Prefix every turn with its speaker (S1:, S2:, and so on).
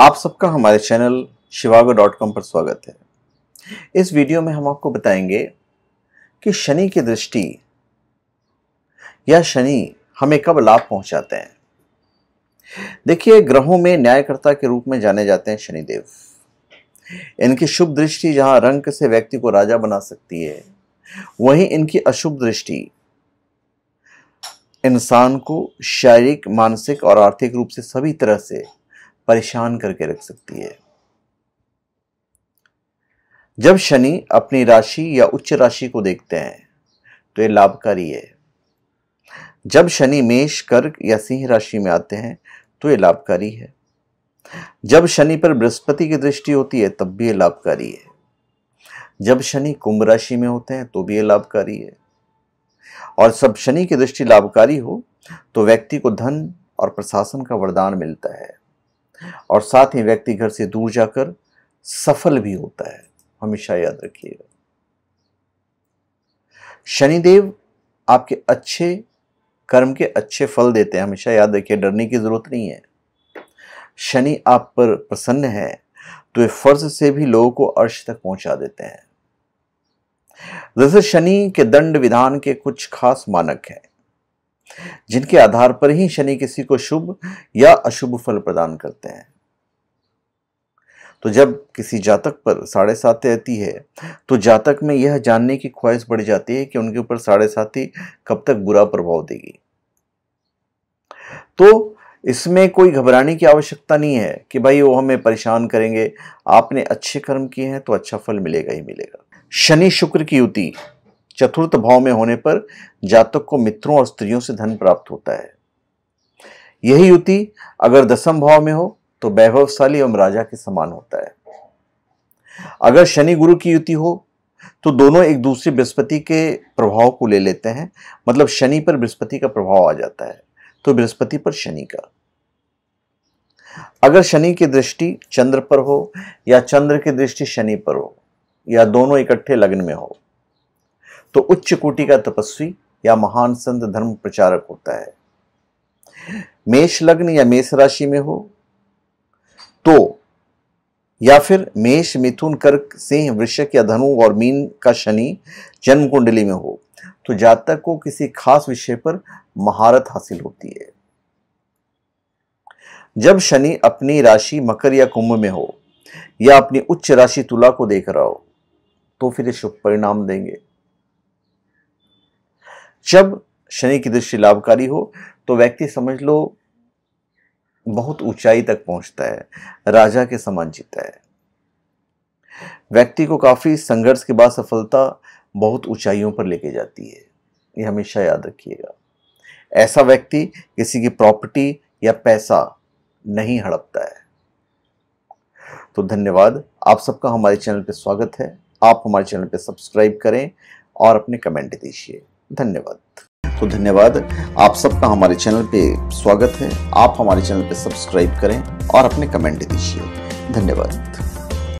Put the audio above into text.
S1: आप सबका हमारे चैनल शिवागो डॉट कॉम पर स्वागत है इस वीडियो में हम आपको बताएंगे कि शनि की दृष्टि या शनि हमें कब लाभ पहुंचाते हैं देखिए ग्रहों में न्यायकर्ता के रूप में जाने जाते हैं शनिदेव इनकी शुभ दृष्टि जहां रंग से व्यक्ति को राजा बना सकती है वहीं इनकी अशुभ दृष्टि इंसान को शारीरिक मानसिक और आर्थिक रूप से सभी तरह से परेशान करके रख सकती है जब शनि अपनी राशि या उच्च राशि को देखते हैं तो ये लाभकारी है जब शनि मेष कर्क या सिंह राशि में आते हैं तो ये लाभकारी है जब शनि पर बृहस्पति की दृष्टि होती है तब भी ये लाभकारी है जब शनि कुंभ राशि में होते हैं तो भी ये लाभकारी है और सब शनि की दृष्टि लाभकारी हो तो व्यक्ति को धन और प्रशासन का वरदान मिलता है और साथ ही व्यक्ति घर से दूर जाकर सफल भी होता है हमेशा याद रखिएगा शनिदेव आपके अच्छे कर्म के अच्छे फल देते हैं हमेशा याद रखिए डरने की ज़रूरत नहीं है शनि आप पर प्रसन्न है तो ये फर्ज से भी लोगों को अर्श तक पहुंचा देते हैं जैसे शनि के दंड विधान के कुछ खास मानक हैं जिनके आधार पर ही शनि किसी को शुभ या अशुभ फल प्रदान करते हैं तो जब किसी जातक पर साढ़े साथी रहती है तो जातक में यह जानने की ख्वाहिश बढ़ जाती है कि उनके ऊपर साढ़े साथी कब तक बुरा प्रभाव देगी तो इसमें कोई घबराने की आवश्यकता नहीं है कि भाई वो हमें परेशान करेंगे आपने अच्छे कर्म किए हैं तो अच्छा फल मिलेगा ही मिलेगा शनि शुक्र की युति चतुर्थ भाव में होने पर जातक को मित्रों और स्त्रियों से धन प्राप्त होता है यही युति अगर दसम भाव में हो तो वैभवशाली एवं राजा के समान होता है अगर शनि गुरु की युति हो तो दोनों एक दूसरे बृहस्पति के प्रभाव को ले लेते हैं मतलब शनि पर बृहस्पति का प्रभाव आ जाता है तो बृहस्पति पर शनि का अगर शनि की दृष्टि चंद्र पर हो या चंद्र की दृष्टि शनि पर हो या दोनों इकट्ठे लग्न में हो तो उच्च कोटि का तपस्वी या महान संत धर्म प्रचारक होता है मेष लग्न या मेष राशि में हो तो या फिर मेष मिथुन कर्क सिंह वृषक या धनु और मीन का शनि जन्म कुंडली में हो तो जातक को किसी खास विषय पर महारत हासिल होती है जब शनि अपनी राशि मकर या कुंभ में हो या अपनी उच्च राशि तुला को देख रहा हो तो फिर शुभ परिणाम देंगे जब शनि की दृष्टि लाभकारी हो तो व्यक्ति समझ लो बहुत ऊंचाई तक पहुंचता है राजा के समान जीता है व्यक्ति को काफ़ी संघर्ष के बाद सफलता बहुत ऊंचाइयों पर लेके जाती है ये हमेशा याद रखिएगा ऐसा व्यक्ति किसी की प्रॉपर्टी या पैसा नहीं हड़पता है तो धन्यवाद आप सबका हमारे चैनल पर स्वागत है आप हमारे चैनल पर सब्सक्राइब करें और अपने कमेंट दीजिए धन्यवाद तो धन्यवाद आप सबका हमारे चैनल पे स्वागत है आप हमारे चैनल पे सब्सक्राइब करें और अपने कमेंट दीजिए धन्यवाद